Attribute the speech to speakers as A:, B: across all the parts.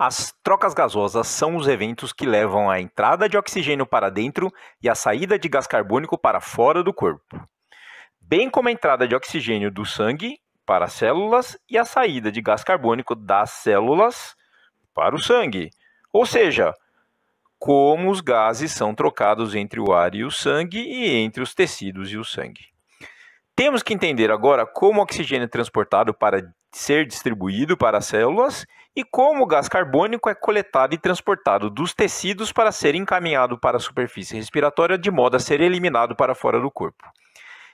A: As trocas gasosas são os eventos que levam a entrada de oxigênio para dentro e a saída de gás carbônico para fora do corpo, bem como a entrada de oxigênio do sangue para as células e a saída de gás carbônico das células para o sangue. Ou seja, como os gases são trocados entre o ar e o sangue e entre os tecidos e o sangue. Temos que entender agora como o oxigênio é transportado para ser distribuído para as células e como o gás carbônico é coletado e transportado dos tecidos para ser encaminhado para a superfície respiratória de modo a ser eliminado para fora do corpo.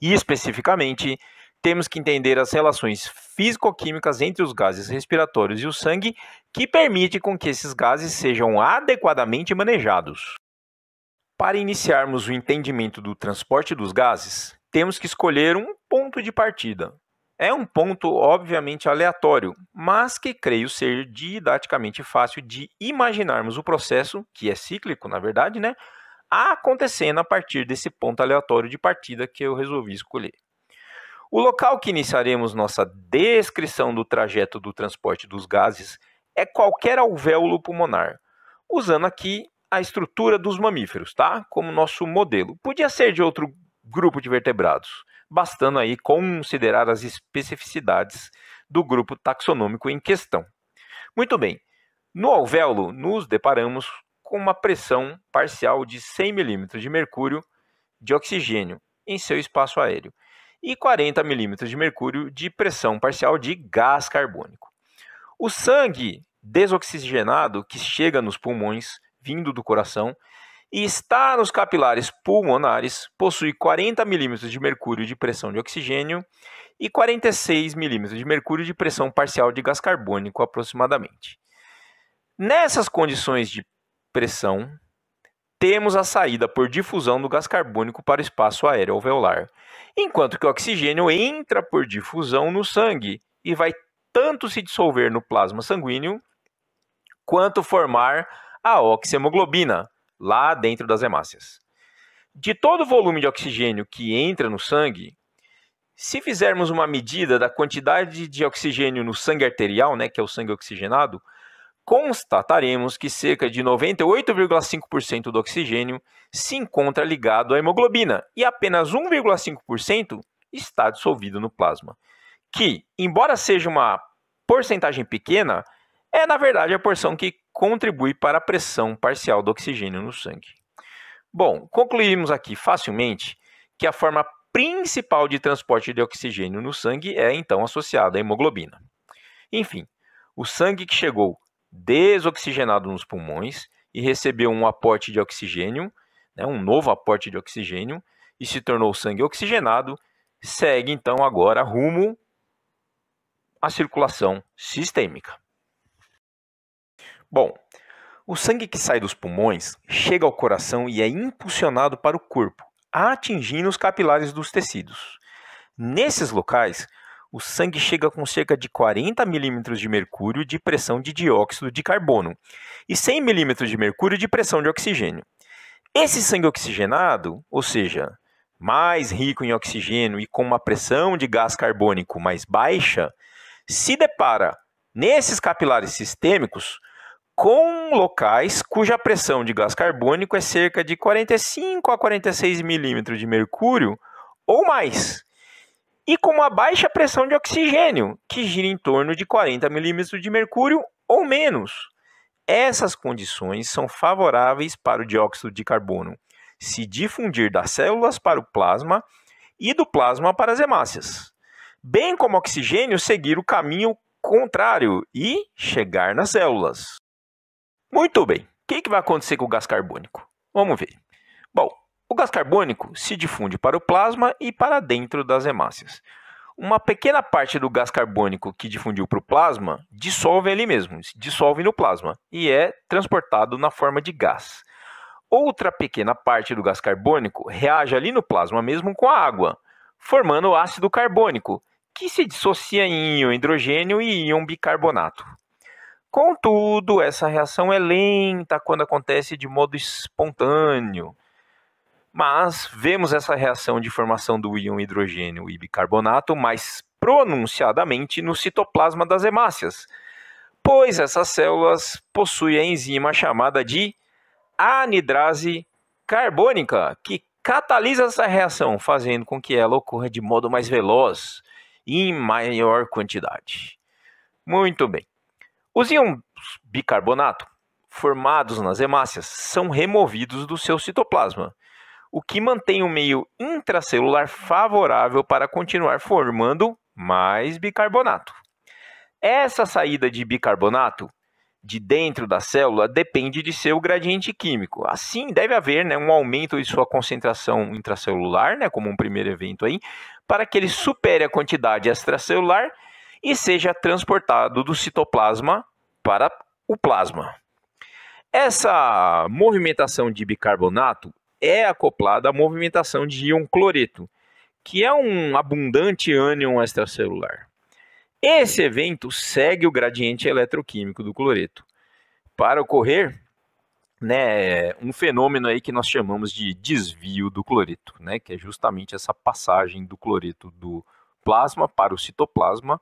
A: E especificamente, temos que entender as relações físico-químicas entre os gases respiratórios e o sangue que permite com que esses gases sejam adequadamente manejados. Para iniciarmos o entendimento do transporte dos gases, temos que escolher um ponto de partida, é um ponto obviamente aleatório, mas que creio ser didaticamente fácil de imaginarmos o processo, que é cíclico, na verdade, né, acontecendo a partir desse ponto aleatório de partida que eu resolvi escolher. O local que iniciaremos nossa descrição do trajeto do transporte dos gases é qualquer alvéolo pulmonar, usando aqui a estrutura dos mamíferos, tá? Como nosso modelo. Podia ser de outro grupo de vertebrados bastando aí considerar as especificidades do grupo taxonômico em questão. Muito bem, no alvéolo nos deparamos com uma pressão parcial de 100 milímetros de mercúrio de oxigênio em seu espaço aéreo e 40 milímetros de mercúrio de pressão parcial de gás carbônico. O sangue desoxigenado que chega nos pulmões vindo do coração e está nos capilares pulmonares, possui 40 milímetros de mercúrio de pressão de oxigênio e 46 milímetros de mercúrio de pressão parcial de gás carbônico, aproximadamente. Nessas condições de pressão, temos a saída por difusão do gás carbônico para o espaço aéreo alveolar, enquanto que o oxigênio entra por difusão no sangue e vai tanto se dissolver no plasma sanguíneo quanto formar a oxihemoglobina, lá dentro das hemácias. De todo o volume de oxigênio que entra no sangue, se fizermos uma medida da quantidade de oxigênio no sangue arterial, né, que é o sangue oxigenado, constataremos que cerca de 98,5% do oxigênio se encontra ligado à hemoglobina e apenas 1,5% está dissolvido no plasma. Que, embora seja uma porcentagem pequena, é na verdade a porção que contribui para a pressão parcial do oxigênio no sangue. Bom, concluímos aqui facilmente que a forma principal de transporte de oxigênio no sangue é então associada à hemoglobina. Enfim, o sangue que chegou desoxigenado nos pulmões e recebeu um aporte de oxigênio, né, um novo aporte de oxigênio, e se tornou sangue oxigenado, segue então agora rumo à circulação sistêmica. Bom, o sangue que sai dos pulmões chega ao coração e é impulsionado para o corpo, atingindo os capilares dos tecidos. Nesses locais, o sangue chega com cerca de 40 milímetros de mercúrio de pressão de dióxido de carbono e 100 milímetros de mercúrio de pressão de oxigênio. Esse sangue oxigenado, ou seja, mais rico em oxigênio e com uma pressão de gás carbônico mais baixa, se depara nesses capilares sistêmicos com locais cuja pressão de gás carbônico é cerca de 45 a 46 milímetros de mercúrio ou mais, e com uma baixa pressão de oxigênio, que gira em torno de 40 milímetros de mercúrio ou menos. Essas condições são favoráveis para o dióxido de carbono se difundir das células para o plasma e do plasma para as hemácias, bem como oxigênio seguir o caminho contrário e chegar nas células. Muito bem. O que, é que vai acontecer com o gás carbônico? Vamos ver. Bom, o gás carbônico se difunde para o plasma e para dentro das hemácias. Uma pequena parte do gás carbônico que difundiu para o plasma dissolve ali mesmo, dissolve no plasma e é transportado na forma de gás. Outra pequena parte do gás carbônico reage ali no plasma mesmo com a água, formando o ácido carbônico, que se dissocia em íon hidrogênio e íon bicarbonato. Contudo, essa reação é lenta quando acontece de modo espontâneo. Mas vemos essa reação de formação do íon hidrogênio e bicarbonato mais pronunciadamente no citoplasma das hemácias, pois essas células possuem a enzima chamada de anidrase carbônica, que catalisa essa reação, fazendo com que ela ocorra de modo mais veloz e em maior quantidade. Muito bem. Os íons bicarbonato, formados nas hemácias, são removidos do seu citoplasma, o que mantém o meio intracelular favorável para continuar formando mais bicarbonato. Essa saída de bicarbonato de dentro da célula depende de seu gradiente químico. Assim, deve haver né, um aumento de sua concentração intracelular, né, como um primeiro evento aí, para que ele supere a quantidade extracelular e seja transportado do citoplasma para o plasma. Essa movimentação de bicarbonato é acoplada à movimentação de íon cloreto, que é um abundante ânion extracelular. Esse evento segue o gradiente eletroquímico do cloreto. Para ocorrer, né, um fenômeno aí que nós chamamos de desvio do cloreto, né, que é justamente essa passagem do cloreto do plasma para o citoplasma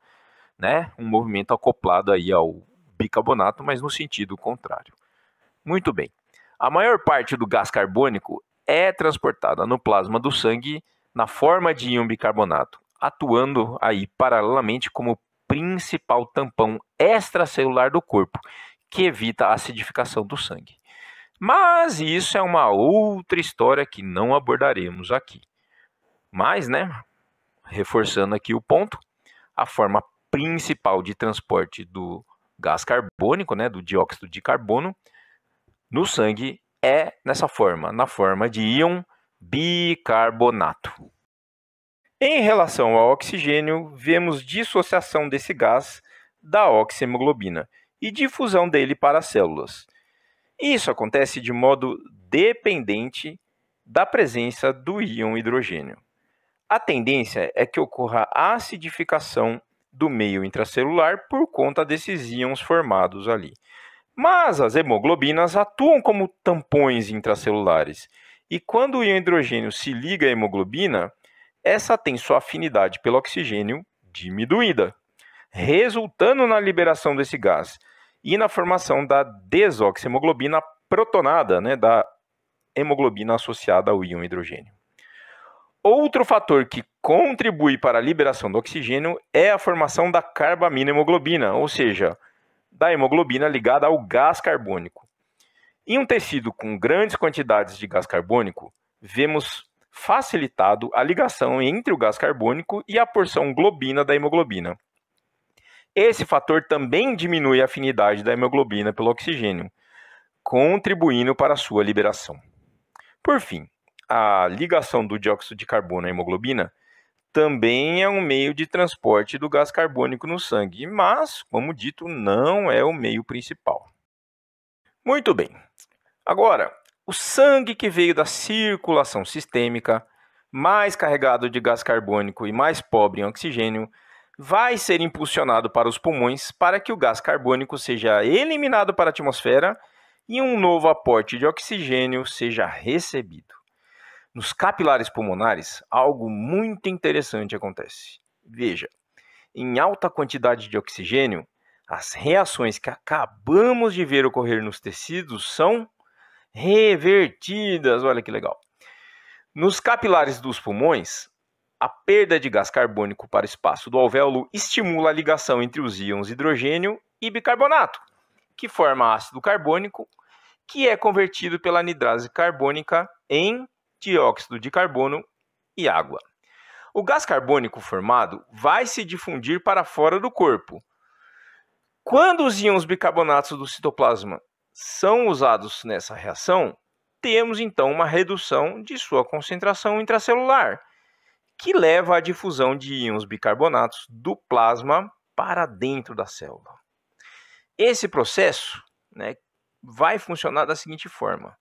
A: né, um movimento acoplado aí ao bicarbonato, mas no sentido contrário. Muito bem. A maior parte do gás carbônico é transportada no plasma do sangue na forma de íon bicarbonato, atuando aí paralelamente como principal tampão extracelular do corpo, que evita a acidificação do sangue. Mas isso é uma outra história que não abordaremos aqui. Mas, né, reforçando aqui o ponto, a forma principal de transporte do gás carbônico, né, do dióxido de carbono, no sangue é nessa forma, na forma de íon bicarbonato. Em relação ao oxigênio, vemos dissociação desse gás da oxihemoglobina e difusão dele para as células. Isso acontece de modo dependente da presença do íon hidrogênio. A tendência é que ocorra acidificação do meio intracelular por conta desses íons formados ali. Mas as hemoglobinas atuam como tampões intracelulares. E quando o íon hidrogênio se liga à hemoglobina, essa tem sua afinidade pelo oxigênio diminuída, resultando na liberação desse gás e na formação da desoxhemoglobina protonada, né, da hemoglobina associada ao íon hidrogênio. Outro fator que contribui para a liberação do oxigênio é a formação da carbamina hemoglobina, ou seja, da hemoglobina ligada ao gás carbônico. Em um tecido com grandes quantidades de gás carbônico, vemos facilitado a ligação entre o gás carbônico e a porção globina da hemoglobina. Esse fator também diminui a afinidade da hemoglobina pelo oxigênio, contribuindo para a sua liberação. Por fim, a ligação do dióxido de carbono à hemoglobina também é um meio de transporte do gás carbônico no sangue, mas, como dito, não é o meio principal. Muito bem. Agora, o sangue que veio da circulação sistêmica, mais carregado de gás carbônico e mais pobre em oxigênio, vai ser impulsionado para os pulmões para que o gás carbônico seja eliminado para a atmosfera e um novo aporte de oxigênio seja recebido. Nos capilares pulmonares, algo muito interessante acontece. Veja, em alta quantidade de oxigênio, as reações que acabamos de ver ocorrer nos tecidos são revertidas. Olha que legal. Nos capilares dos pulmões, a perda de gás carbônico para o espaço do alvéolo estimula a ligação entre os íons hidrogênio e bicarbonato, que forma ácido carbônico, que é convertido pela anidrase carbônica em dióxido de carbono e água. O gás carbônico formado vai se difundir para fora do corpo. Quando os íons bicarbonatos do citoplasma são usados nessa reação, temos então uma redução de sua concentração intracelular, que leva à difusão de íons bicarbonatos do plasma para dentro da célula. Esse processo né, vai funcionar da seguinte forma: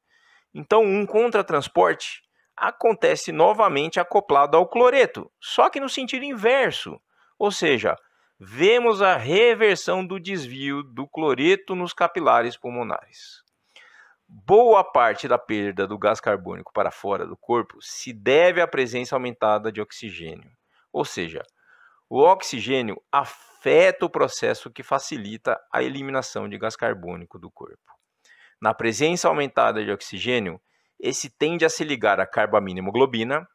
A: então, um contratransporte acontece novamente acoplado ao cloreto, só que no sentido inverso, ou seja, vemos a reversão do desvio do cloreto nos capilares pulmonares. Boa parte da perda do gás carbônico para fora do corpo se deve à presença aumentada de oxigênio, ou seja, o oxigênio afeta o processo que facilita a eliminação de gás carbônico do corpo. Na presença aumentada de oxigênio, esse tende a se ligar à carbamina hemoglobina,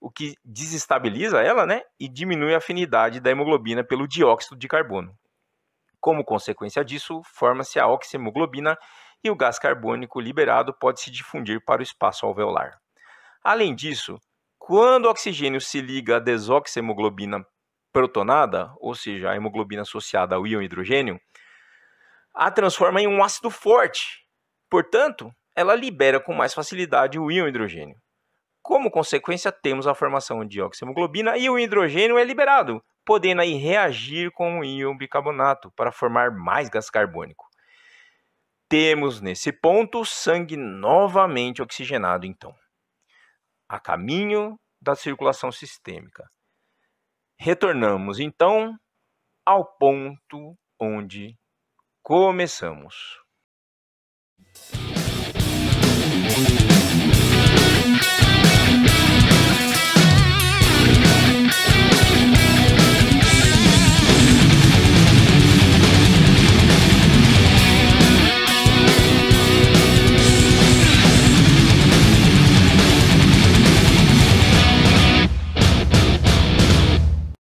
A: o que desestabiliza ela né, e diminui a afinidade da hemoglobina pelo dióxido de carbono. Como consequência disso, forma-se a oxihemoglobina e o gás carbônico liberado pode se difundir para o espaço alveolar. Além disso, quando o oxigênio se liga à desoxihemoglobina protonada, ou seja, a hemoglobina associada ao íon hidrogênio, a transforma em um ácido forte. Portanto, ela libera com mais facilidade o íon hidrogênio. Como consequência, temos a formação de oxihemoglobina e o hidrogênio é liberado, podendo aí reagir com o íon bicarbonato para formar mais gás carbônico. Temos nesse ponto sangue novamente oxigenado, então, a caminho da circulação sistêmica. Retornamos então ao ponto onde começamos.